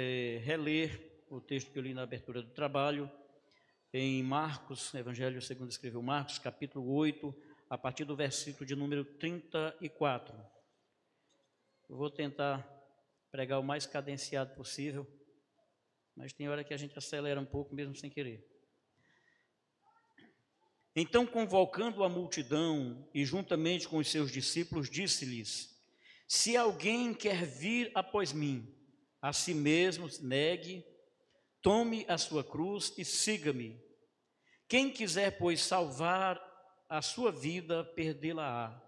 é, reler o texto que eu li na abertura do trabalho, em Marcos, Evangelho segundo escreveu Marcos, capítulo 8, a partir do versículo de número 34. Eu vou tentar pregar o mais cadenciado possível, mas tem hora que a gente acelera um pouco mesmo sem querer. Então, convocando a multidão e juntamente com os seus discípulos, disse-lhes: Se alguém quer vir após mim, a si mesmo negue, tome a sua cruz e siga-me. Quem quiser, pois, salvar a sua vida, perdê-la-á.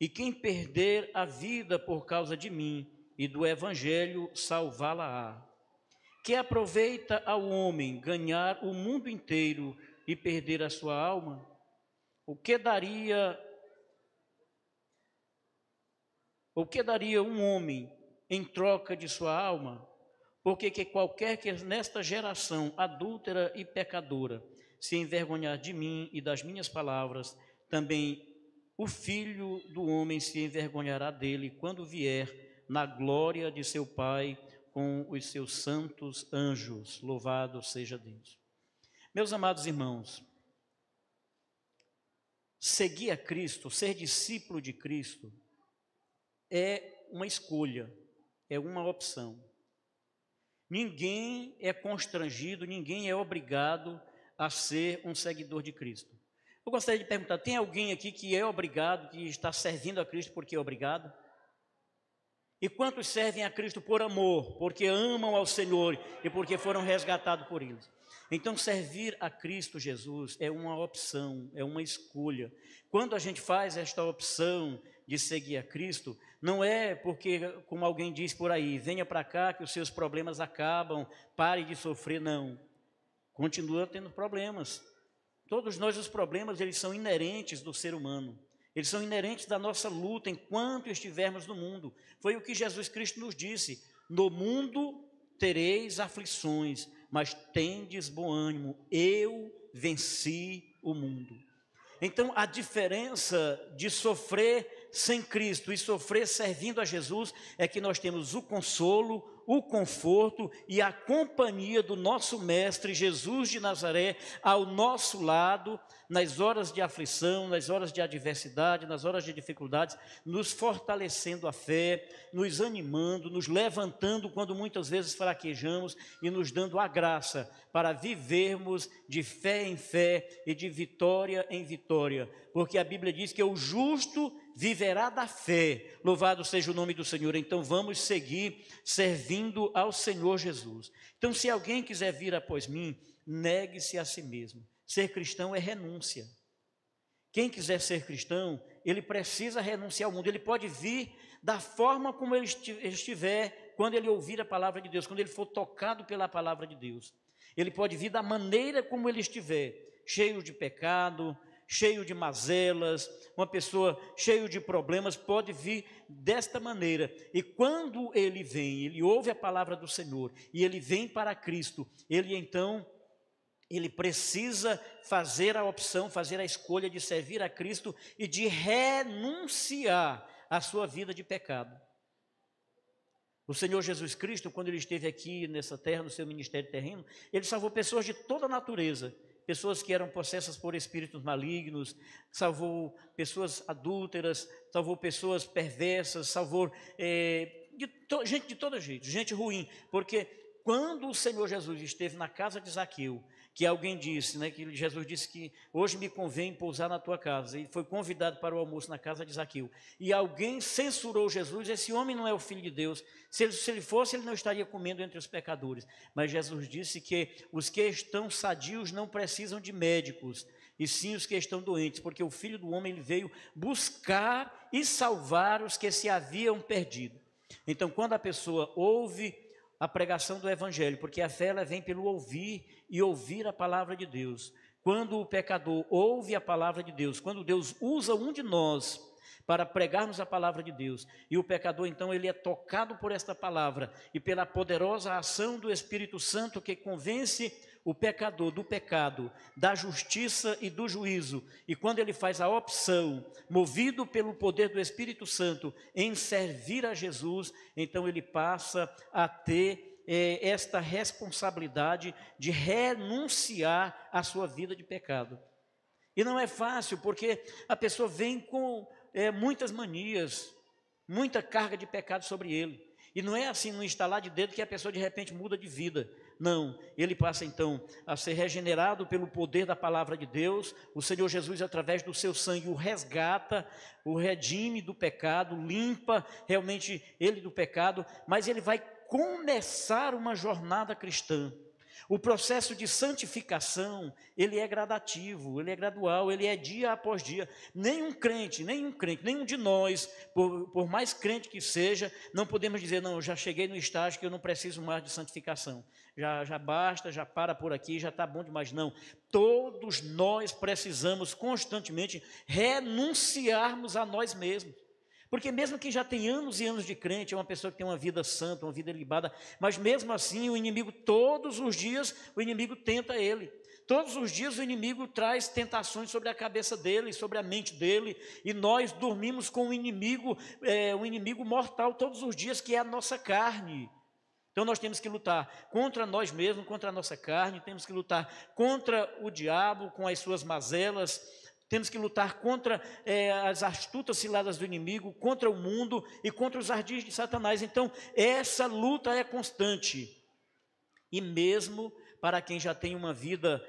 E quem perder a vida por causa de mim e do evangelho, salvá-la-á. Que aproveita ao homem ganhar o mundo inteiro e perder a sua alma? O que daria o que daria um homem em troca de sua alma? Porque que qualquer que nesta geração adúltera e pecadora se envergonhar de mim e das minhas palavras, também o filho do homem se envergonhará dele quando vier na glória de seu Pai com os seus santos anjos. Louvado seja Deus. Meus amados irmãos, seguir a Cristo, ser discípulo de Cristo, é uma escolha é uma opção. Ninguém é constrangido, ninguém é obrigado a ser um seguidor de Cristo. Eu gostaria de perguntar: tem alguém aqui que é obrigado, que está servindo a Cristo porque é obrigado? E quantos servem a Cristo por amor, porque amam ao Senhor e porque foram resgatados por Ele? Então, servir a Cristo Jesus é uma opção, é uma escolha. Quando a gente faz esta opção de seguir a Cristo, não é porque, como alguém diz por aí, venha para cá que os seus problemas acabam, pare de sofrer, não. Continua tendo problemas. Todos nós, os problemas, eles são inerentes do ser humano. Eles são inerentes da nossa luta enquanto estivermos no mundo. Foi o que Jesus Cristo nos disse: No mundo tereis aflições, mas tendes bom ânimo, eu venci o mundo. Então, a diferença de sofrer sem Cristo e sofrer servindo a Jesus, é que nós temos o consolo, o conforto e a companhia do nosso Mestre Jesus de Nazaré ao nosso lado, nas horas de aflição, nas horas de adversidade, nas horas de dificuldades, nos fortalecendo a fé, nos animando, nos levantando quando muitas vezes fraquejamos e nos dando a graça para vivermos de fé em fé e de vitória em vitória, porque a Bíblia diz que o justo viverá da fé. Louvado seja o nome do Senhor. Então vamos seguir servindo aderindo ao Senhor Jesus. Então, se alguém quiser vir após mim, negue-se a si mesmo. Ser cristão é renúncia. Quem quiser ser cristão, ele precisa renunciar ao mundo. Ele pode vir da forma como ele estiver, quando ele ouvir a palavra de Deus, quando ele for tocado pela palavra de Deus. Ele pode vir da maneira como ele estiver, cheio de pecado, cheio de mazelas, uma pessoa cheio de problemas, pode vir desta maneira. E quando ele vem, ele ouve a palavra do Senhor e ele vem para Cristo, ele então ele precisa fazer a opção, fazer a escolha de servir a Cristo e de renunciar à sua vida de pecado. O Senhor Jesus Cristo, quando ele esteve aqui nessa terra, no seu ministério terreno, ele salvou pessoas de toda natureza pessoas que eram possessas por espíritos malignos, salvou pessoas adúlteras, salvou pessoas perversas, salvou é, de to, gente de todo jeito, gente ruim, porque quando o Senhor Jesus esteve na casa de Zaqueu, que alguém disse, né, que Jesus disse que hoje me convém pousar na tua casa. E foi convidado para o almoço na casa de Zaqueu. E alguém censurou Jesus, esse homem não é o filho de Deus. Se ele, se ele fosse, ele não estaria comendo entre os pecadores. Mas Jesus disse que os que estão sadios não precisam de médicos, e sim os que estão doentes, porque o filho do homem ele veio buscar e salvar os que se haviam perdido. Então, quando a pessoa ouve a pregação do Evangelho, porque a fé ela vem pelo ouvir e ouvir a palavra de Deus. Quando o pecador ouve a palavra de Deus, quando Deus usa um de nós para pregarmos a palavra de Deus, e o pecador então ele é tocado por esta palavra e pela poderosa ação do Espírito Santo que convence o pecador do pecado, da justiça e do juízo, e quando ele faz a opção, movido pelo poder do Espírito Santo, em servir a Jesus, então ele passa a ter eh, esta responsabilidade de renunciar à sua vida de pecado. E não é fácil, porque a pessoa vem com eh, muitas manias, muita carga de pecado sobre ele. E não é assim, no instalar de dedo, que a pessoa de repente muda de vida. Não, ele passa então a ser regenerado pelo poder da palavra de Deus. O Senhor Jesus, através do seu sangue, o resgata, o redime do pecado, limpa realmente ele do pecado, mas ele vai começar uma jornada cristã o processo de santificação, ele é gradativo, ele é gradual, ele é dia após dia. Nenhum crente, nenhum crente, nenhum de nós, por, por mais crente que seja, não podemos dizer, não, eu já cheguei no estágio que eu não preciso mais de santificação. Já, já basta, já para por aqui, já está bom demais. Não, todos nós precisamos constantemente renunciarmos a nós mesmos. Porque mesmo quem já tem anos e anos de crente, é uma pessoa que tem uma vida santa, uma vida libada, mas mesmo assim o inimigo, todos os dias, o inimigo tenta ele. Todos os dias o inimigo traz tentações sobre a cabeça dele, sobre a mente dele, e nós dormimos com o um inimigo, é, um inimigo mortal todos os dias, que é a nossa carne. Então nós temos que lutar contra nós mesmos, contra a nossa carne, temos que lutar contra o diabo, com as suas mazelas, temos que lutar contra é, as astutas ciladas do inimigo, contra o mundo e contra os ardis de Satanás. Então, essa luta é constante. E mesmo para quem já tem uma vida,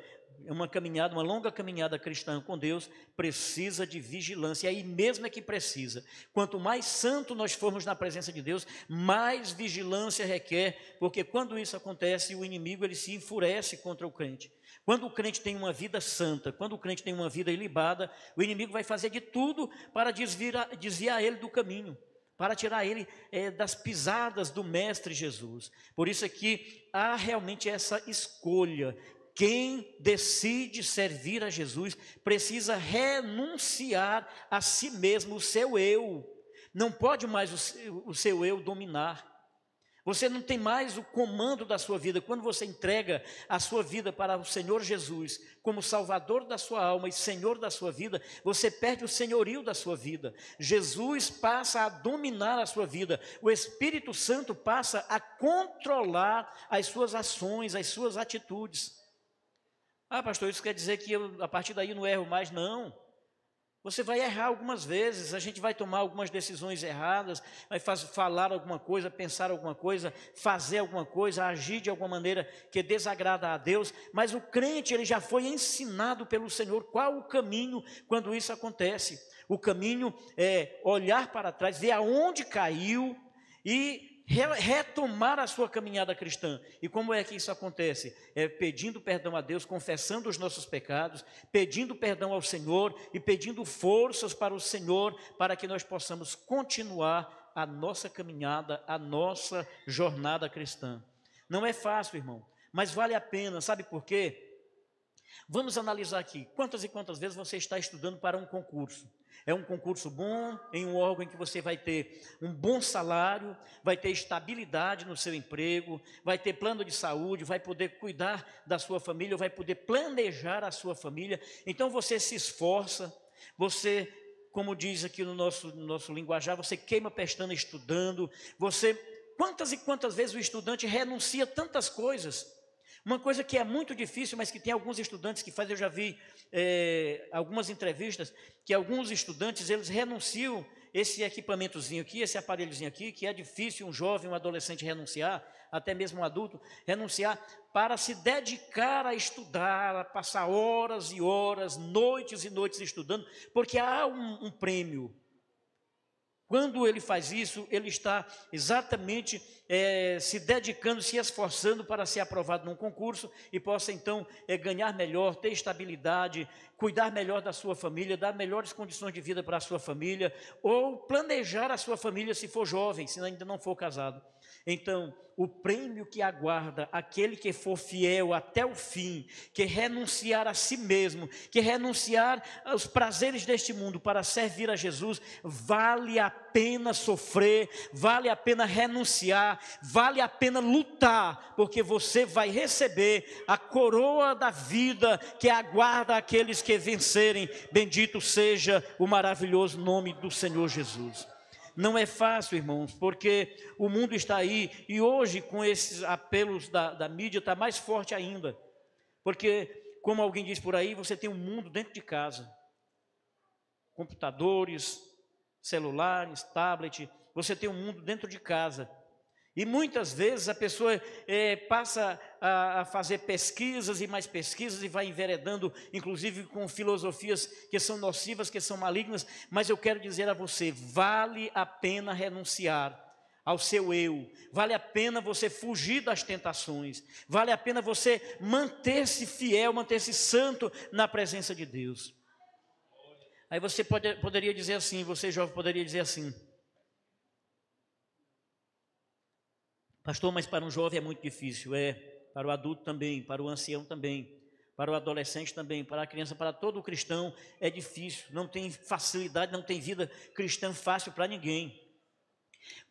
uma caminhada, uma longa caminhada cristã com Deus, precisa de vigilância. E aí mesmo é que precisa. Quanto mais santo nós formos na presença de Deus, mais vigilância requer, porque quando isso acontece, o inimigo ele se enfurece contra o crente. Quando o crente tem uma vida santa, quando o crente tem uma vida ilibada, o inimigo vai fazer de tudo para desviar, desviar ele do caminho, para tirar ele é, das pisadas do Mestre Jesus. Por isso é que há realmente essa escolha. Quem decide servir a Jesus precisa renunciar a si mesmo, o seu eu. Não pode mais o seu eu dominar. Você não tem mais o comando da sua vida. Quando você entrega a sua vida para o Senhor Jesus, como Salvador da sua alma e Senhor da sua vida, você perde o senhorio da sua vida. Jesus passa a dominar a sua vida. O Espírito Santo passa a controlar as suas ações, as suas atitudes. Ah, pastor, isso quer dizer que eu, a partir daí não erro mais? Não. Você vai errar algumas vezes, a gente vai tomar algumas decisões erradas, vai faz, falar alguma coisa, pensar alguma coisa, fazer alguma coisa, agir de alguma maneira que desagrada a Deus, mas o crente ele já foi ensinado pelo Senhor qual o caminho quando isso acontece. O caminho é olhar para trás, ver aonde caiu e retomar a sua caminhada cristã. E como é que isso acontece? É pedindo perdão a Deus, confessando os nossos pecados, pedindo perdão ao Senhor e pedindo forças para o Senhor para que nós possamos continuar a nossa caminhada, a nossa jornada cristã. Não é fácil, irmão, mas vale a pena, sabe por quê? Vamos analisar aqui quantas e quantas vezes você está estudando para um concurso. É um concurso bom, em um órgão em que você vai ter um bom salário, vai ter estabilidade no seu emprego, vai ter plano de saúde, vai poder cuidar da sua família, vai poder planejar a sua família. Então você se esforça, você, como diz aqui no nosso, no nosso linguajar, você queima pestana estudando, você. Quantas e quantas vezes o estudante renuncia tantas coisas uma coisa que é muito difícil, mas que tem alguns estudantes que fazem, eu já vi é, algumas entrevistas, que alguns estudantes, eles renunciam esse equipamentozinho aqui, esse aparelhozinho aqui, que é difícil um jovem, um adolescente renunciar, até mesmo um adulto, renunciar para se dedicar a estudar, a passar horas e horas, noites e noites estudando, porque há um, um prêmio, quando ele faz isso, ele está exatamente é, se dedicando, se esforçando para ser aprovado num concurso e possa então é, ganhar melhor, ter estabilidade, cuidar melhor da sua família, dar melhores condições de vida para a sua família, ou planejar a sua família se for jovem, se ainda não for casado. Então, o prêmio que aguarda aquele que for fiel até o fim, que renunciar a si mesmo, que renunciar aos prazeres deste mundo para servir a Jesus, vale a pena sofrer, vale a pena renunciar, vale a pena lutar, porque você vai receber a coroa da vida que aguarda aqueles que vencerem. Bendito seja o maravilhoso nome do Senhor Jesus. Não é fácil, irmãos, porque o mundo está aí e hoje, com esses apelos da, da mídia, está mais forte ainda. Porque, como alguém diz por aí, você tem um mundo dentro de casa: computadores, celulares, tablet. Você tem um mundo dentro de casa e muitas vezes a pessoa é, passa a, a, fazer pesquisas e mais pesquisas e vai enveredando, inclusive com filosofias que são nocivas, que são malignas. Mas eu quero dizer a você: vale a pena renunciar ao seu eu, vale a pena você fugir das tentações, vale a pena você manter-se fiel, manter-se santo na presença de Deus. Aí você pode, poderia dizer assim, você jovem poderia dizer assim. Pastor, mas para um jovem é muito difícil. É, para o adulto também, para o ancião também, para o adolescente também, para a criança, para todo cristão é difícil. Não tem facilidade, não tem vida cristã fácil para ninguém.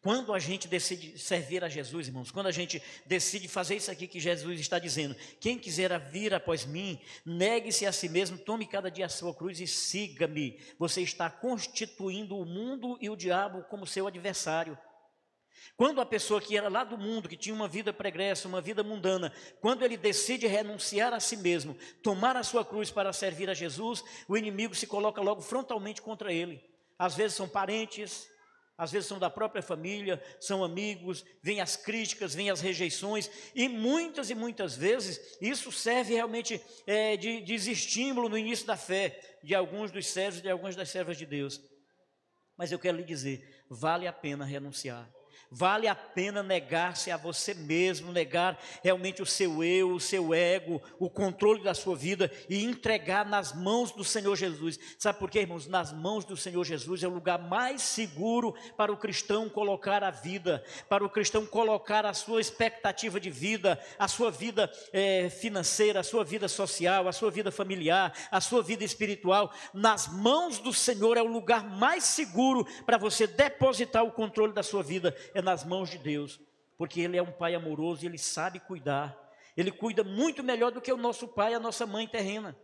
Quando a gente decide servir a Jesus, irmãos, quando a gente decide fazer isso aqui que Jesus está dizendo, quem quiser vir após mim, negue-se a si mesmo, tome cada dia a sua cruz e siga-me. Você está constituindo o mundo e o diabo como seu adversário. Quando a pessoa que era lá do mundo, que tinha uma vida pregressa, uma vida mundana, quando ele decide renunciar a si mesmo, tomar a sua cruz para servir a Jesus, o inimigo se coloca logo frontalmente contra ele. Às vezes são parentes, às vezes são da própria família, são amigos, vêm as críticas, vêm as rejeições, e muitas e muitas vezes isso serve realmente é, de, de estímulo no início da fé de alguns dos servos e de algumas das servas de Deus. Mas eu quero lhe dizer, vale a pena renunciar. Vale a pena negar-se a você mesmo, negar realmente o seu eu, o seu ego, o controle da sua vida e entregar nas mãos do Senhor Jesus. Sabe por quê, irmãos? Nas mãos do Senhor Jesus é o lugar mais seguro para o cristão colocar a vida, para o cristão colocar a sua expectativa de vida, a sua vida é, financeira, a sua vida social, a sua vida familiar, a sua vida espiritual. Nas mãos do Senhor é o lugar mais seguro para você depositar o controle da sua vida é nas mãos de Deus, porque Ele é um Pai amoroso e Ele sabe cuidar. Ele cuida muito melhor do que o nosso Pai, a nossa mãe terrena.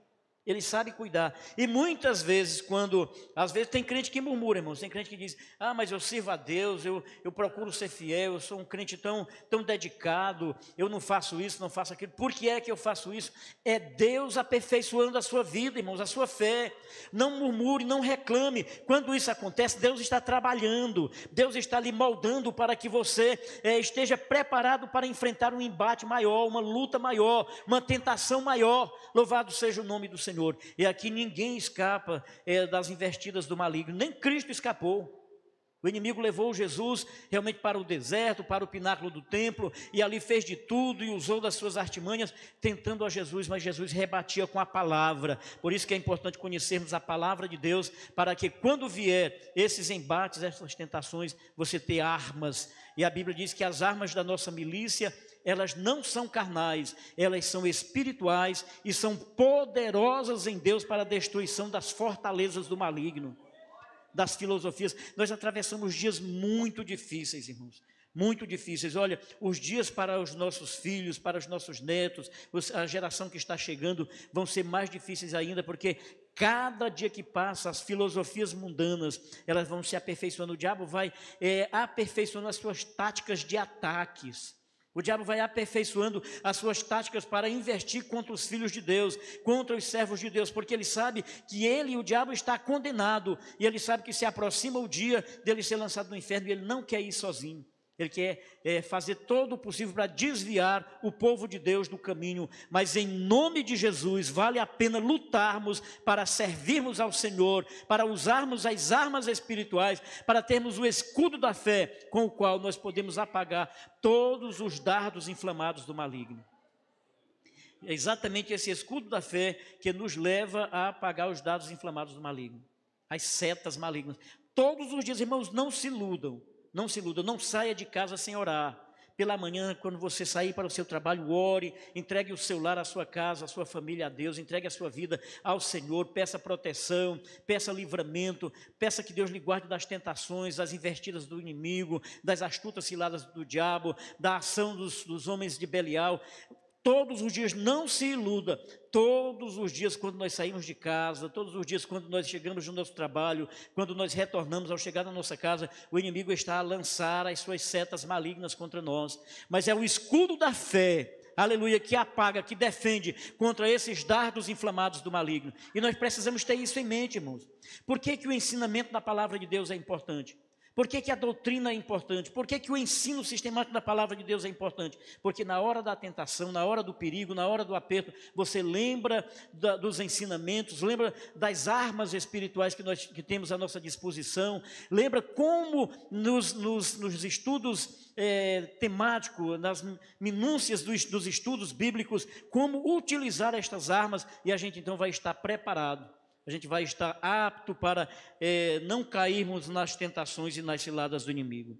Ele sabe cuidar. E muitas vezes, quando. Às vezes tem crente que murmura, irmãos. Tem crente que diz: Ah, mas eu sirvo a Deus, eu, eu procuro ser fiel, eu sou um crente tão, tão dedicado, eu não faço isso, não faço aquilo. Por que é que eu faço isso? É Deus aperfeiçoando a sua vida, irmãos, a sua fé. Não murmure, não reclame. Quando isso acontece, Deus está trabalhando, Deus está lhe moldando para que você é, esteja preparado para enfrentar um embate maior, uma luta maior, uma tentação maior. Louvado seja o nome do Senhor. Senhor. E aqui ninguém escapa é, das investidas do maligno, nem Cristo escapou. O inimigo levou Jesus realmente para o deserto, para o pináculo do templo, e ali fez de tudo e usou das suas artimanhas, tentando a Jesus, mas Jesus rebatia com a palavra. Por isso que é importante conhecermos a palavra de Deus, para que quando vier esses embates, essas tentações, você tenha armas. E a Bíblia diz que as armas da nossa milícia elas não são carnais, elas são espirituais e são poderosas em Deus para a destruição das fortalezas do maligno, das filosofias. Nós atravessamos dias muito difíceis, irmãos muito difíceis. Olha, os dias para os nossos filhos, para os nossos netos, a geração que está chegando, vão ser mais difíceis ainda, porque cada dia que passa, as filosofias mundanas, elas vão se aperfeiçoando. O diabo vai é, aperfeiçoando as suas táticas de ataques. O diabo vai aperfeiçoando as suas táticas para investir contra os filhos de Deus, contra os servos de Deus, porque ele sabe que ele, o diabo, está condenado, e ele sabe que se aproxima o dia dele ser lançado no inferno, e ele não quer ir sozinho. Ele quer é, fazer todo o possível para desviar o povo de Deus do caminho, mas em nome de Jesus, vale a pena lutarmos para servirmos ao Senhor, para usarmos as armas espirituais, para termos o escudo da fé com o qual nós podemos apagar todos os dardos inflamados do maligno. É exatamente esse escudo da fé que nos leva a apagar os dardos inflamados do maligno, as setas malignas. Todos os dias, irmãos, não se iludam não se iluda, não saia de casa sem orar. Pela manhã, quando você sair para o seu trabalho, ore, entregue o seu lar, a sua casa, a sua família a Deus, entregue a sua vida ao Senhor, peça proteção, peça livramento, peça que Deus lhe guarde das tentações, das investidas do inimigo, das astutas ciladas do diabo, da ação dos, dos homens de Belial todos os dias, não se iluda, todos os dias quando nós saímos de casa, todos os dias quando nós chegamos no nosso trabalho, quando nós retornamos ao chegar na nossa casa, o inimigo está a lançar as suas setas malignas contra nós, mas é o escudo da fé, aleluia, que apaga, que defende contra esses dardos inflamados do maligno, e nós precisamos ter isso em mente, irmãos, por que, que o ensinamento da palavra de Deus é importante? Por que, que a doutrina é importante? Por que, que o ensino sistemático da palavra de Deus é importante? Porque na hora da tentação, na hora do perigo, na hora do aperto, você lembra da, dos ensinamentos, lembra das armas espirituais que nós que temos à nossa disposição, lembra como nos, nos, nos estudos é, eh, temáticos, nas minúcias dos, dos estudos bíblicos, como utilizar estas armas e a gente então vai estar preparado a gente vai estar apto para é, não cairmos nas tentações e nas ciladas do inimigo.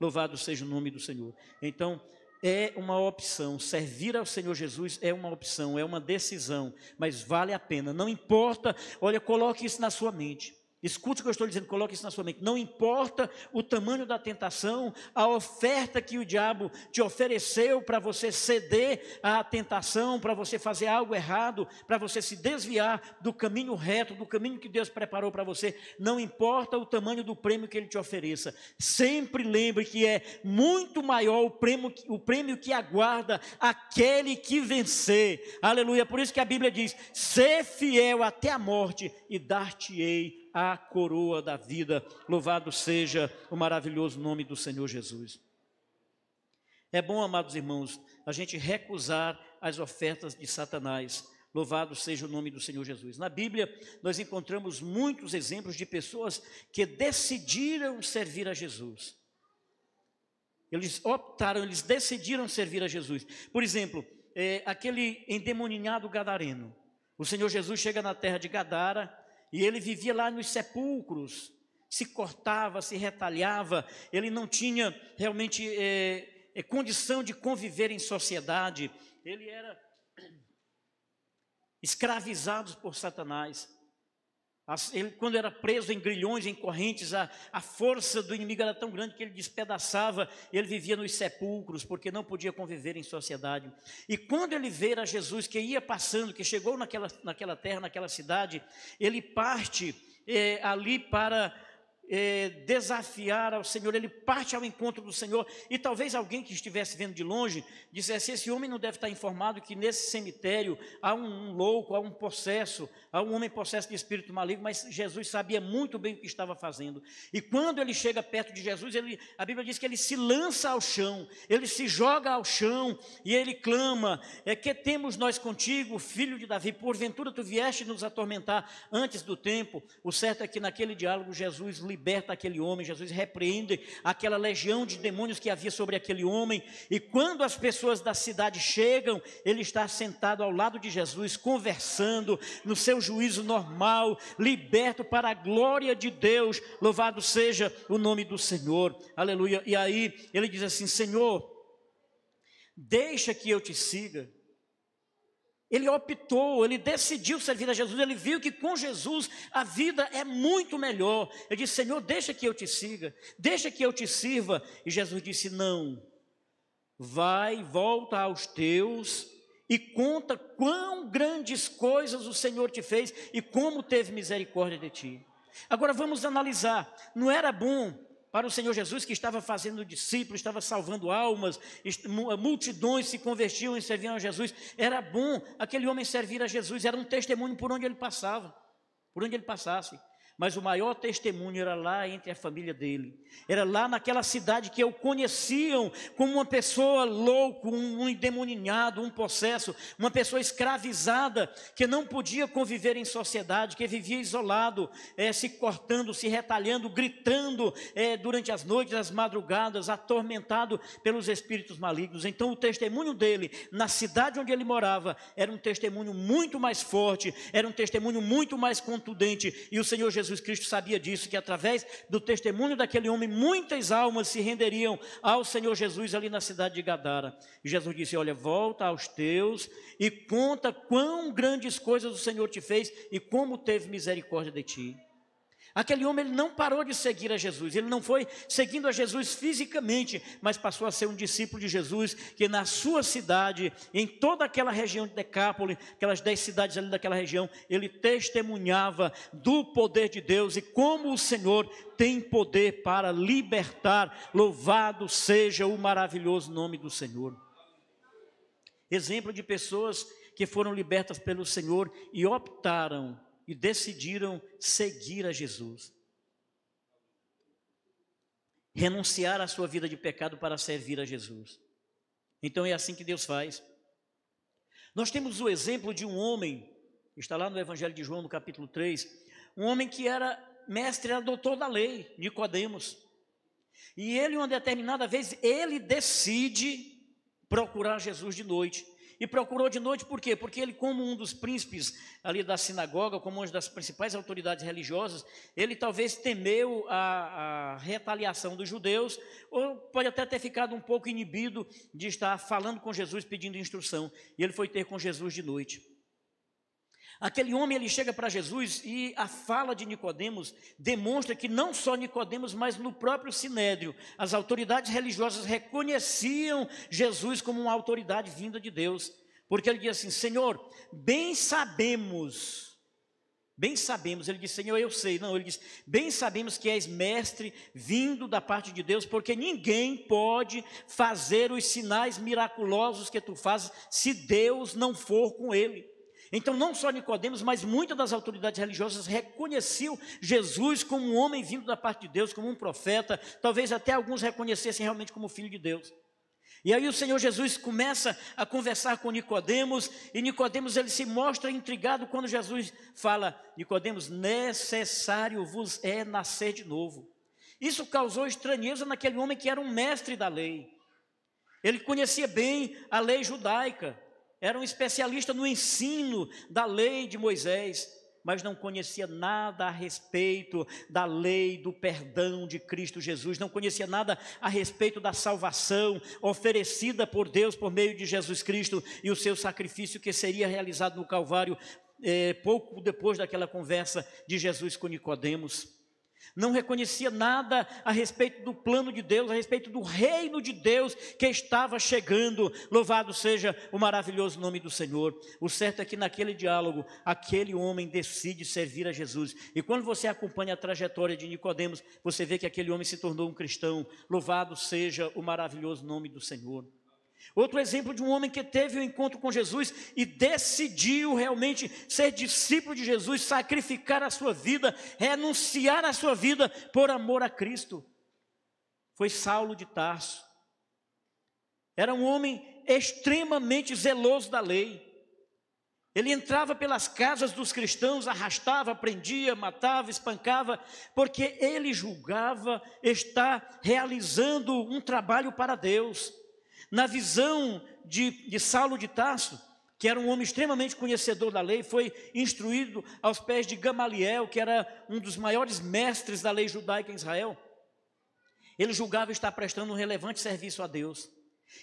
Louvado seja o nome do Senhor. Então, é uma opção, servir ao Senhor Jesus é uma opção, é uma decisão, mas vale a pena, não importa, olha, coloque isso na sua mente. Escute o que eu estou dizendo, coloque isso na sua mente. Não importa o tamanho da tentação, a oferta que o diabo te ofereceu para você ceder à tentação, para você fazer algo errado, para você se desviar do caminho reto, do caminho que Deus preparou para você, não importa o tamanho do prêmio que ele te ofereça. Sempre lembre que é muito maior o prêmio, o prêmio que aguarda aquele que vencer. Aleluia. Por isso que a Bíblia diz: ser fiel até a morte e dar-te-ei a coroa da vida. Louvado seja o maravilhoso nome do Senhor Jesus. É bom, amados irmãos, a gente recusar as ofertas de Satanás. Louvado seja o nome do Senhor Jesus. Na Bíblia, nós encontramos muitos exemplos de pessoas que decidiram servir a Jesus. Eles optaram, eles decidiram servir a Jesus. Por exemplo, é, aquele endemoninhado gadareno. O Senhor Jesus chega na terra de Gadara e ele vivia lá nos sepulcros, se cortava, se retalhava, ele não tinha realmente é, é, condição de conviver em sociedade, ele era escravizado por Satanás. Ele, quando era preso em grilhões, em correntes, a, a força do inimigo era tão grande que ele despedaçava, ele vivia nos sepulcros, porque não podia conviver em sociedade. E quando ele vê a Jesus que ia passando, que chegou naquela, naquela terra, naquela cidade, ele parte é, ali para é, desafiar ao Senhor, ele parte ao encontro do Senhor. E talvez alguém que estivesse vendo de longe dissesse: esse homem não deve estar informado que nesse cemitério há um, um louco, há um processo, há um homem possesso de espírito maligno. Mas Jesus sabia muito bem o que estava fazendo. E quando ele chega perto de Jesus, ele, a Bíblia diz que ele se lança ao chão, ele se joga ao chão e ele clama: é, Que temos nós contigo, filho de Davi? Porventura tu vieste nos atormentar antes do tempo. O certo é que naquele diálogo Jesus lhe liberta aquele homem, Jesus repreende aquela legião de demônios que havia sobre aquele homem. E quando as pessoas da cidade chegam, ele está sentado ao lado de Jesus, conversando no seu juízo normal, liberto para a glória de Deus. Louvado seja o nome do Senhor. Aleluia. E aí ele diz assim: Senhor, deixa que eu te siga ele optou, ele decidiu servir a Jesus, ele viu que com Jesus a vida é muito melhor. Ele disse: Senhor, deixa que eu te siga, deixa que eu te sirva. E Jesus disse: Não, vai, volta aos teus e conta quão grandes coisas o Senhor te fez e como teve misericórdia de ti. Agora vamos analisar: não era bom para o Senhor Jesus que estava fazendo discípulos, estava salvando almas, eh, multidões se convertiam e serviam a Jesus. Era bom aquele homem servir a Jesus, era um testemunho por onde ele passava, por onde ele passasse mas o maior testemunho era lá entre a família dele. Era lá naquela cidade que o conheciam como uma pessoa louco, um endemoninhado, um possesso, uma pessoa escravizada, que não podia conviver em sociedade, que vivia isolado, é, se cortando, se retalhando, gritando é, durante as noites, as madrugadas, atormentado pelos espíritos malignos. Então, o testemunho dele, na cidade onde ele morava, era um testemunho muito mais forte, era um testemunho muito mais contundente, e o Senhor Jesus Jesus Cristo sabia disso, que através do testemunho daquele homem, muitas almas se renderiam ao Senhor Jesus ali na cidade de Gadara. E Jesus disse: Olha, volta aos teus e conta quão grandes coisas o Senhor te fez e como teve misericórdia de ti. Aquele homem ele não parou de seguir a Jesus, ele não foi seguindo a Jesus fisicamente, mas passou a ser um discípulo de Jesus, que na sua cidade, em toda aquela região de Decápolis, aquelas dez cidades ali daquela região, ele testemunhava do poder de Deus e como o Senhor tem poder para libertar. Louvado seja o maravilhoso nome do Senhor. Exemplo de pessoas que foram libertas pelo Senhor e optaram e decidiram seguir a Jesus. Renunciar à sua vida de pecado para servir a Jesus. Então é assim que Deus faz. Nós temos o exemplo de um homem, está lá no Evangelho de João, no capítulo 3, um homem que era mestre, era doutor da lei, Nicodemos. E ele, uma determinada vez, ele decide procurar Jesus de noite. E procurou de noite por quê? Porque ele, como um dos príncipes ali da sinagoga, como uma das principais autoridades religiosas, ele talvez temeu a, a retaliação dos judeus, ou pode até ter ficado um pouco inibido de estar falando com Jesus, pedindo instrução. E ele foi ter com Jesus de noite. Aquele homem ele chega para Jesus e a fala de Nicodemos demonstra que não só Nicodemos, mas no próprio Sinédrio, as autoridades religiosas reconheciam Jesus como uma autoridade vinda de Deus, porque ele diz assim: "Senhor, bem sabemos Bem sabemos, ele diz, Senhor, eu sei. Não, ele diz, bem sabemos que és mestre vindo da parte de Deus, porque ninguém pode fazer os sinais miraculosos que tu fazes se Deus não for com ele. Então, não só Nicodemos, mas muitas das autoridades religiosas reconheciam Jesus como um homem vindo da parte de Deus, como um profeta, talvez até alguns reconhecessem realmente como filho de Deus. E aí o Senhor Jesus começa a conversar com Nicodemos, e Nicodemos ele se mostra intrigado quando Jesus fala: "Nicodemos, necessário vos é nascer de novo". Isso causou estranheza naquele homem que era um mestre da lei. Ele conhecia bem a lei judaica, era um especialista no ensino da lei de Moisés, mas não conhecia nada a respeito da lei do perdão de Cristo Jesus, não conhecia nada a respeito da salvação oferecida por Deus por meio de Jesus Cristo e o seu sacrifício que seria realizado no Calvário eh, pouco depois daquela conversa de Jesus com Nicodemos não reconhecia nada a respeito do plano de Deus, a respeito do reino de Deus que estava chegando. Louvado seja o maravilhoso nome do Senhor. O certo é que naquele diálogo, aquele homem decide servir a Jesus. E quando você acompanha a trajetória de Nicodemos, você vê que aquele homem se tornou um cristão. Louvado seja o maravilhoso nome do Senhor. Outro exemplo de um homem que teve o um encontro com Jesus e decidiu realmente ser discípulo de Jesus, sacrificar a sua vida, renunciar a sua vida por amor a Cristo. Foi Saulo de Tarso. Era um homem extremamente zeloso da lei. Ele entrava pelas casas dos cristãos, arrastava, prendia, matava, espancava, porque ele julgava estar realizando um trabalho para Deus na visão de, de Saulo de Tarso, que era um homem extremamente conhecedor da lei, foi instruído aos pés de Gamaliel, que era um dos maiores mestres da lei judaica em Israel. Ele julgava estar prestando um relevante serviço a Deus.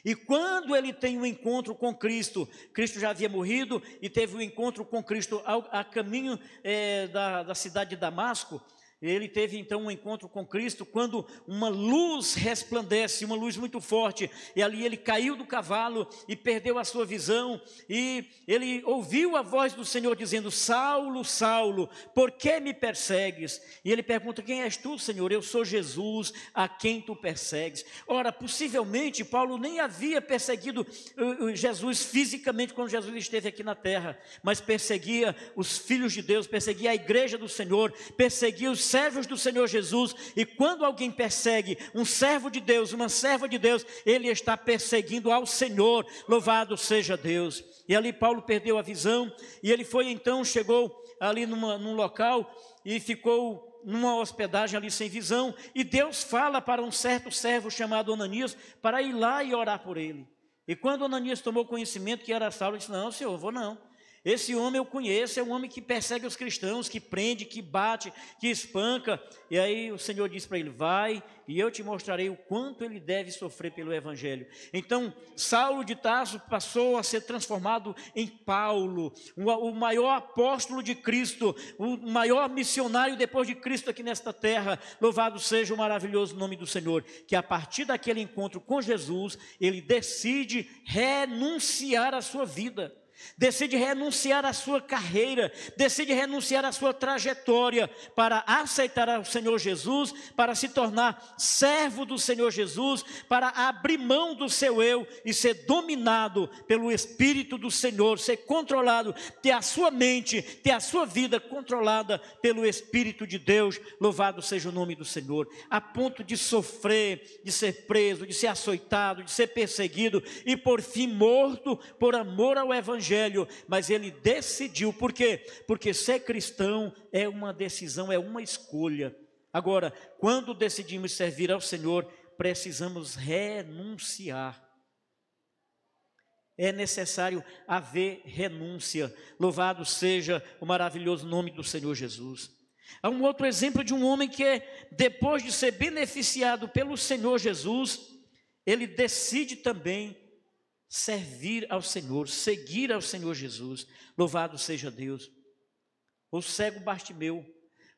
E quando ele tem um encontro com Cristo, Cristo já havia morrido e teve um encontro com Cristo ao, a caminho é, da, da cidade de Damasco, ele teve então um encontro com Cristo quando uma luz resplandece, uma luz muito forte, e ali ele caiu do cavalo e perdeu a sua visão, e ele ouviu a voz do Senhor dizendo: Saulo, Saulo, por que me persegues? E ele pergunta: Quem és tu, Senhor? Eu sou Jesus, a quem tu persegues. Ora, possivelmente Paulo nem havia perseguido uh, uh, Jesus fisicamente quando Jesus esteve aqui na terra, mas perseguia os filhos de Deus, perseguia a igreja do Senhor, perseguia os servos do Senhor Jesus, e quando alguém persegue um servo de Deus, uma serva de Deus, ele está perseguindo ao Senhor, louvado seja Deus. E ali Paulo perdeu a visão, e ele foi então, chegou ali numa, num local e ficou numa hospedagem ali sem visão, e Deus fala para um certo servo chamado Ananias para ir lá e orar por ele. E quando Ananias tomou conhecimento que era Saulo, ele disse: Não, senhor, eu vou não. Esse homem eu conheço, é um homem que persegue os cristãos, que prende, que bate, que espanca. E aí o Senhor diz para ele: Vai e eu te mostrarei o quanto ele deve sofrer pelo Evangelho. Então, Saulo de Tarso passou a ser transformado em Paulo, o maior apóstolo de Cristo, o maior missionário depois de Cristo aqui nesta terra. Louvado seja o maravilhoso nome do Senhor, que a partir daquele encontro com Jesus, ele decide renunciar à sua vida decide renunciar à sua carreira, decide renunciar à sua trajetória para aceitar o Senhor Jesus, para se tornar servo do Senhor Jesus, para abrir mão do seu eu e ser dominado pelo Espírito do Senhor, ser controlado, ter a sua mente, ter a sua vida controlada pelo Espírito de Deus, louvado seja o nome do Senhor, a ponto de sofrer, de ser preso, de ser açoitado, de ser perseguido e por fim morto por amor ao Evangelho evangelho, mas ele decidiu. Por quê? Porque ser cristão é uma decisão, é uma escolha. Agora, quando decidimos servir ao Senhor, precisamos renunciar. É necessário haver renúncia. Louvado seja o maravilhoso nome do Senhor Jesus. Há um outro exemplo de um homem que, é, depois de ser beneficiado pelo Senhor Jesus, ele decide também servir ao Senhor, seguir ao Senhor Jesus. Louvado seja Deus. O cego Bartimeu,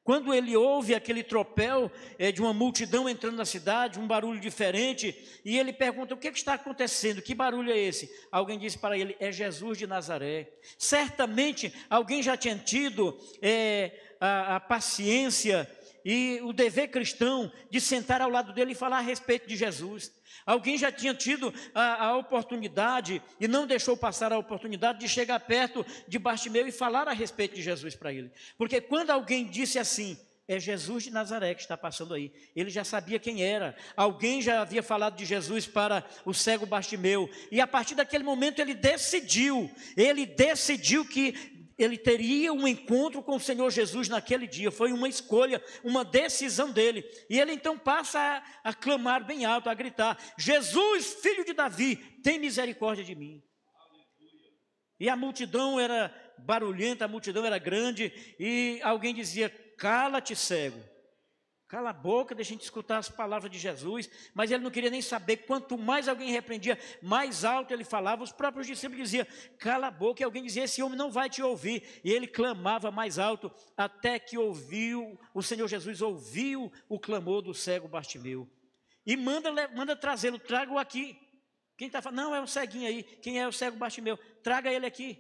quando ele ouve aquele tropel é, de uma multidão entrando na cidade, um barulho diferente, e ele pergunta: o que, é que está acontecendo? Que barulho é esse? Alguém disse para ele: é Jesus de Nazaré. Certamente alguém já tinha tido é, a, a paciência e o dever cristão de sentar ao lado dele e falar a respeito de Jesus. Alguém já tinha tido a, a oportunidade e não deixou passar a oportunidade de chegar perto de Bartimeu e falar a respeito de Jesus para ele. Porque quando alguém disse assim, é Jesus de Nazaré que está passando aí. Ele já sabia quem era. Alguém já havia falado de Jesus para o cego Bartimeu. E a partir daquele momento ele decidiu, ele decidiu que ele teria um encontro com o Senhor Jesus naquele dia, foi uma escolha, uma decisão dele. E ele então passa a, a clamar bem alto, a gritar: Jesus, filho de Davi, tem misericórdia de mim. Aleluia. E a multidão era barulhenta, a multidão era grande, e alguém dizia: Cala-te, cego. Cala a boca, deixa a gente escutar as palavras de Jesus. Mas ele não queria nem saber. Quanto mais alguém repreendia, mais alto ele falava. Os próprios discípulos diziam: Cala a boca. E alguém dizia: Esse homem não vai te ouvir. E ele clamava mais alto, até que ouviu, o Senhor Jesus ouviu o clamor do cego Bartimeu. E manda, manda trazê-lo, traga-o aqui. Quem está falando? Não, é um ceguinho aí. Quem é o cego Bartimeu? Traga ele aqui.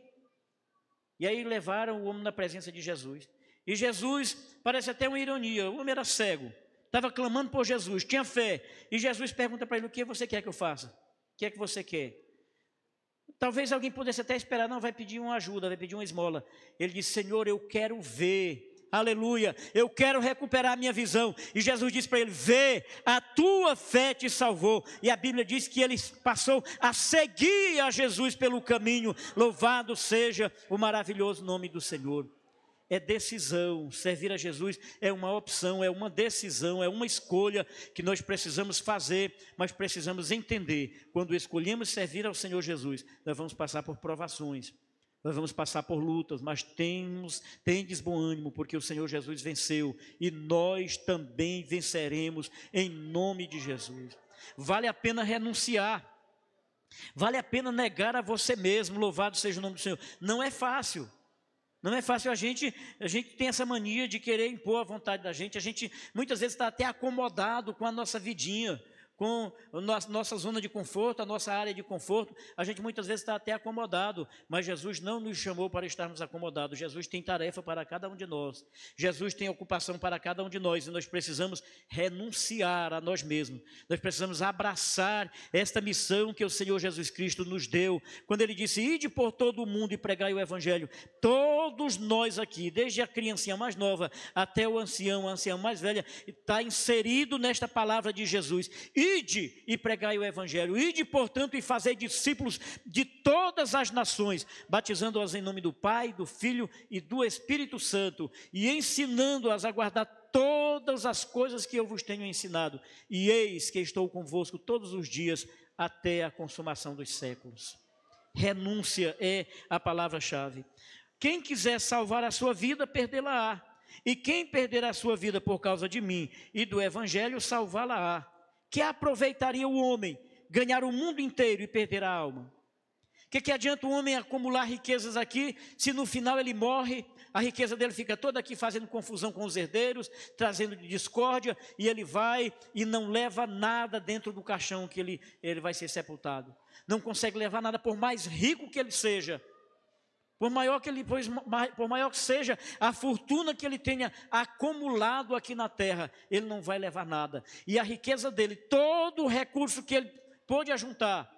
E aí levaram o homem na presença de Jesus. E Jesus, parece até uma ironia, o homem era cego, estava clamando por Jesus, tinha fé. E Jesus pergunta para ele: O que você quer que eu faça? O que é que você quer? Talvez alguém pudesse até esperar, não, vai pedir uma ajuda, vai pedir uma esmola. Ele disse: Senhor, eu quero ver. Aleluia, eu quero recuperar a minha visão. E Jesus disse para ele: Vê, a tua fé te salvou. E a Bíblia diz que ele passou a seguir a Jesus pelo caminho. Louvado seja o maravilhoso nome do Senhor é decisão. Servir a Jesus é uma opção, é uma decisão, é uma escolha que nós precisamos fazer, mas precisamos entender. Quando escolhemos servir ao Senhor Jesus, nós vamos passar por provações, nós vamos passar por lutas, mas temos, tendes bom ânimo, porque o Senhor Jesus venceu e nós também venceremos em nome de Jesus. Vale a pena renunciar. Vale a pena negar a você mesmo, louvado seja o nome do Senhor. Não é fácil. Não é fácil a gente, a gente tem essa mania de querer impor a vontade da gente. A gente muitas vezes está até acomodado com a nossa vidinha com nossa, nossa zona de conforto, a nossa área de conforto. A gente muitas vezes está até acomodado, mas Jesus não nos chamou para estarmos acomodados. Jesus tem tarefa para cada um de nós. Jesus tem ocupação para cada um de nós e nós precisamos renunciar a nós mesmos. Nós precisamos abraçar esta missão que o Senhor Jesus Cristo nos deu. Quando ele disse: "Ide por todo o mundo e pregai o evangelho". Todos nós aqui, desde a criancinha mais nova até o ancião, a anciã mais velha, está inserido nesta palavra de Jesus. E Ide e pregai o evangelho. Ide, portanto, e fazei discípulos de todas as nações, batizando-as em nome do Pai, do Filho e do Espírito Santo, e ensinando-as a guardar todas as coisas que eu vos tenho ensinado. E eis que estou convosco todos os dias até a consumação dos séculos. Renúncia é a palavra-chave. Quem quiser salvar a sua vida, perdê-la-á. E quem perder a sua vida por causa de mim e do evangelho, salvá-la-á. Que aproveitaria o homem ganhar o mundo inteiro e perder a alma? Que que adianta o homem acumular riquezas aqui se no final ele morre, a riqueza dele fica toda aqui fazendo confusão com os herdeiros, trazendo discórdia e ele vai e não leva nada dentro do caixão que ele ele vai ser sepultado. Não consegue levar nada por mais rico que ele seja por maior que ele, por maior que seja a fortuna que ele tenha acumulado aqui na terra, ele não vai levar nada. E a riqueza dele, todo o recurso que ele pôde ajuntar,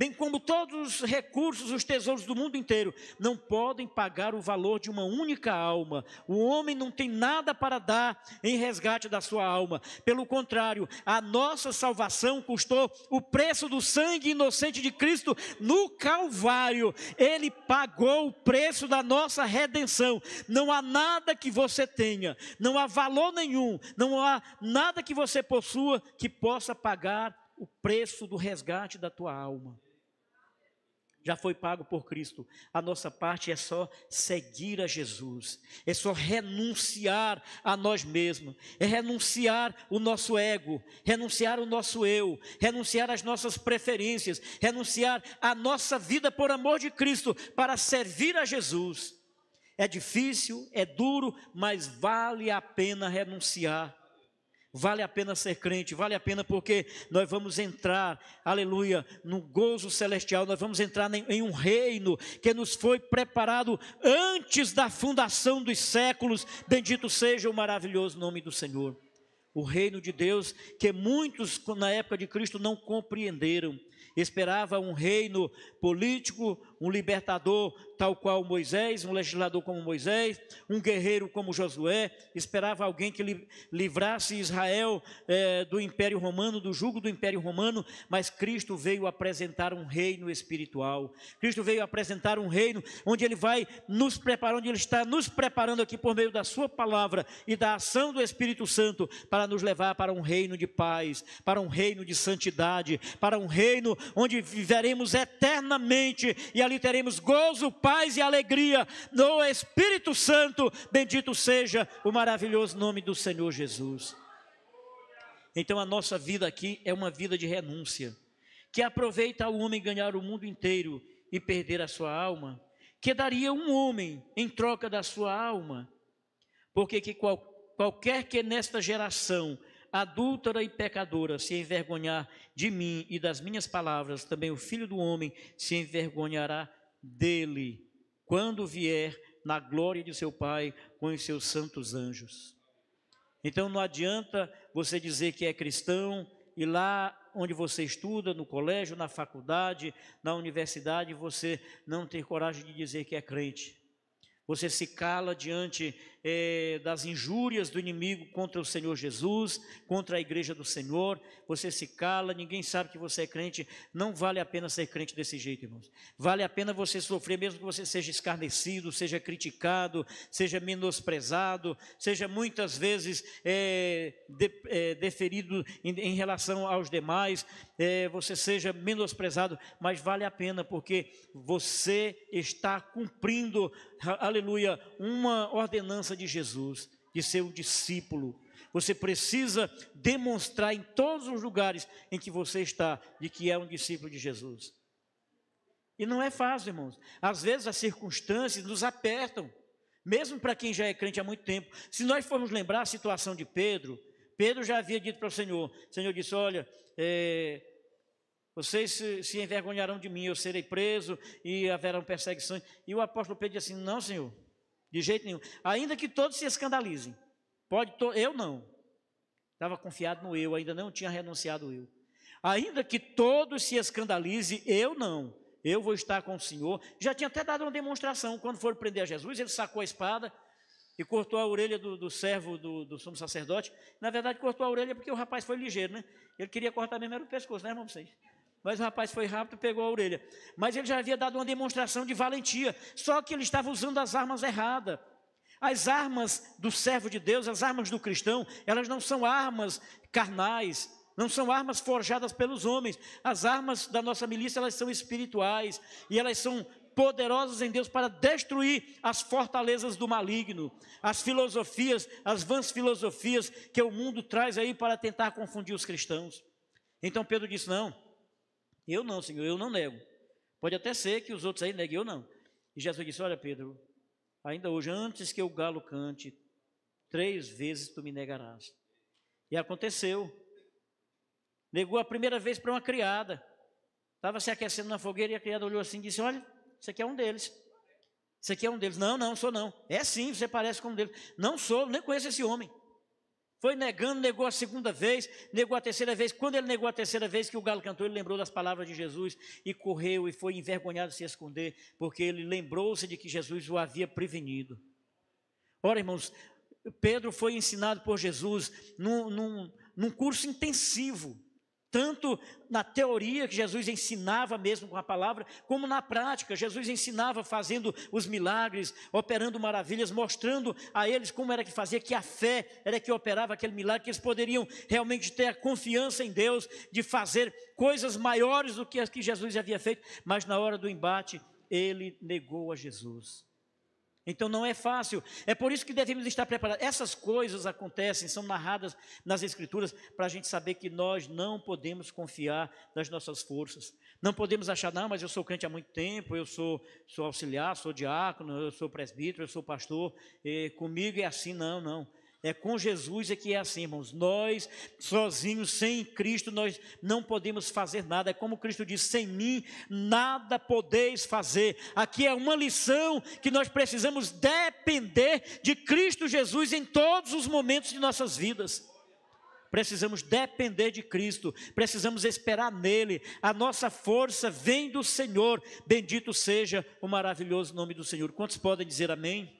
bem como todos os recursos, os tesouros do mundo inteiro, não podem pagar o valor de uma única alma. O homem não tem nada para dar em resgate da sua alma. Pelo contrário, a nossa salvação custou o preço do sangue inocente de Cristo no Calvário. Ele pagou o preço da nossa redenção. Não há nada que você tenha, não há valor nenhum, não há nada que você possua que possa pagar o preço do resgate da tua alma já foi pago por Cristo. A nossa parte é só seguir a Jesus, é só renunciar a nós mesmos, é renunciar o nosso ego, renunciar o nosso eu, renunciar as nossas preferências, renunciar a nossa vida por amor de Cristo para servir a Jesus. É difícil, é duro, mas vale a pena renunciar. Vale a pena ser crente, vale a pena porque nós vamos entrar, aleluia, no gozo celestial, nós vamos entrar em um reino que nos foi preparado antes da fundação dos séculos. Bendito seja o maravilhoso nome do Senhor. O reino de Deus que muitos na época de Cristo não compreenderam. Esperava um reino político, um libertador tal qual Moisés, um legislador como Moisés, um guerreiro como Josué, esperava alguém que livrasse Israel é, do Império Romano, do jugo do Império Romano, mas Cristo veio apresentar um reino espiritual. Cristo veio apresentar um reino onde ele vai nos preparar, onde ele está nos preparando aqui por meio da sua palavra e da ação do Espírito Santo para nos levar para um reino de paz, para um reino de santidade, para um reino onde viveremos eternamente e a ali teremos gozo, paz e alegria no Espírito Santo. Bendito seja o maravilhoso nome do Senhor Jesus. Então a nossa vida aqui é uma vida de renúncia, que aproveita o homem ganhar o mundo inteiro e perder a sua alma, que daria um homem em troca da sua alma, porque que qual, qualquer que nesta geração adúltera e pecadora, se envergonhar de mim e das minhas palavras, também o filho do homem se envergonhará dele, quando vier na glória de seu Pai com os seus santos anjos. Então não adianta você dizer que é cristão e lá onde você estuda, no colégio, na faculdade, na universidade, você não ter coragem de dizer que é crente. Você se cala diante é, das injúrias do inimigo contra o Senhor Jesus, contra a igreja do Senhor, você se cala, ninguém sabe que você é crente, não vale a pena ser crente desse jeito, irmãos. Vale a pena você sofrer, mesmo que você seja escarnecido, seja criticado, seja menosprezado, seja muitas vezes é, de, é, deferido em, em, relação aos demais, você seja menosprezado, mas vale a pena porque você está cumprindo, aleluia, uma ordenança de Jesus, de ser um discípulo. Você precisa demonstrar em todos os lugares em que você está de que é um discípulo de Jesus. E não é fácil, irmãos. Às vezes as circunstâncias nos apertam, mesmo para quem já é crente há muito tempo. Se nós formos lembrar a situação de Pedro, Pedro já havia dito para o Senhor: o Senhor disse, olha, é, vocês se, se envergonharão de mim, eu serei preso e haverão perseguições. E o apóstolo Pedro disse assim: não, Senhor, de jeito nenhum. Ainda que todos se escandalizem. Pode to... Eu não. Estava confiado no eu, ainda não tinha renunciado eu. Ainda que todos se escandalizem, eu não. Eu vou estar com o Senhor. Já tinha até dado uma demonstração. Quando foram prender a Jesus, ele sacou a espada e cortou a orelha do, do servo do, do, sumo sacerdote. Na verdade, cortou a orelha porque o rapaz foi ligeiro, né? Ele queria cortar mesmo era o pescoço, né, irmão? Vocês? Mas o rapaz foi rápido e pegou a orelha. Mas ele já havia dado uma demonstração de valentia, só que ele estava usando as armas erradas. As armas do servo de Deus, as armas do cristão, elas não são armas carnais, não são armas forjadas pelos homens. As armas da nossa milícia, elas são espirituais e elas são poderosas em Deus para destruir as fortalezas do maligno, as filosofias, as vãs filosofias que o mundo traz aí para tentar confundir os cristãos. Então Pedro disse: "Não, eu não, Senhor, eu não nego. Pode até ser que os outros aí neguem, eu não. E Jesus disse: Olha, Pedro, ainda hoje, antes que o galo cante, três vezes tu me negarás. E aconteceu. Negou a primeira vez para uma criada. Estava se aquecendo na fogueira e a criada olhou assim e disse: Olha, você aqui é um deles. Você aqui é um deles. Não, não, sou não. É sim, você parece com um deles. Não sou, nem conheço esse homem. Foi negando, negou a segunda vez, negou a terceira vez. Quando ele negou a terceira vez que o galo cantou, ele lembrou das palavras de Jesus e correu e foi envergonhado se esconder, porque ele lembrou-se de que Jesus o havia prevenido. Ora, irmãos, Pedro foi ensinado por Jesus num, num, num curso intensivo tanto na teoria que Jesus ensinava mesmo com a palavra, como na prática. Jesus ensinava fazendo os milagres, operando maravilhas, mostrando a eles como era que fazia, que a fé era que operava aquele milagre, que eles poderiam realmente ter a confiança em Deus de fazer coisas maiores do que as que Jesus havia feito, mas na hora do embate ele negou a Jesus. Então não é fácil. É por isso que devemos estar preparados. Essas coisas acontecem, são narradas nas Escrituras, para a gente saber que nós não podemos confiar nas nossas forças. Não podemos achar, não, mas eu sou crente há muito tempo, eu sou, sou auxiliar, sou diácono, eu sou presbítero, eu sou pastor, eh, comigo é assim, não, não. É, com Jesus é que é assim, irmãos. Nós, sozinhos, sem Cristo, nós não podemos fazer nada. É como Cristo diz: sem mim nada podeis fazer. Aqui é uma lição que nós precisamos depender de Cristo Jesus em todos os momentos de nossas vidas. Precisamos depender de Cristo, precisamos esperar nele. A nossa força vem do Senhor. Bendito seja o maravilhoso nome do Senhor. Quantos podem dizer amém?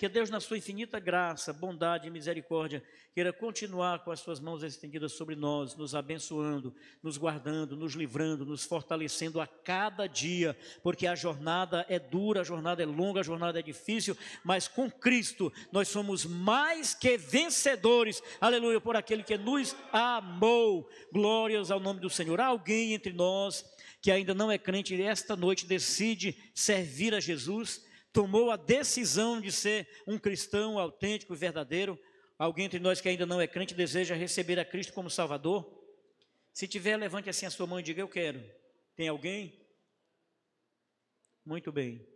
Que Deus, na sua infinita graça, bondade e misericórdia, queira continuar com as suas mãos estendidas sobre nós, nos abençoando, nos guardando, nos livrando, nos fortalecendo a cada dia, porque a jornada é dura, a jornada é longa, a jornada é difícil, mas com Cristo nós somos mais que vencedores, aleluia, por aquele que nos amou. Glórias ao nome do Senhor. Há alguém entre nós que ainda não é crente, esta noite decide servir a Jesus tomou a decisão de ser um cristão autêntico e verdadeiro, alguém entre nós que ainda não é crente deseja receber a Cristo como Salvador? Se tiver, levante assim a sua mão e diga: Eu quero. Tem alguém? Muito bem.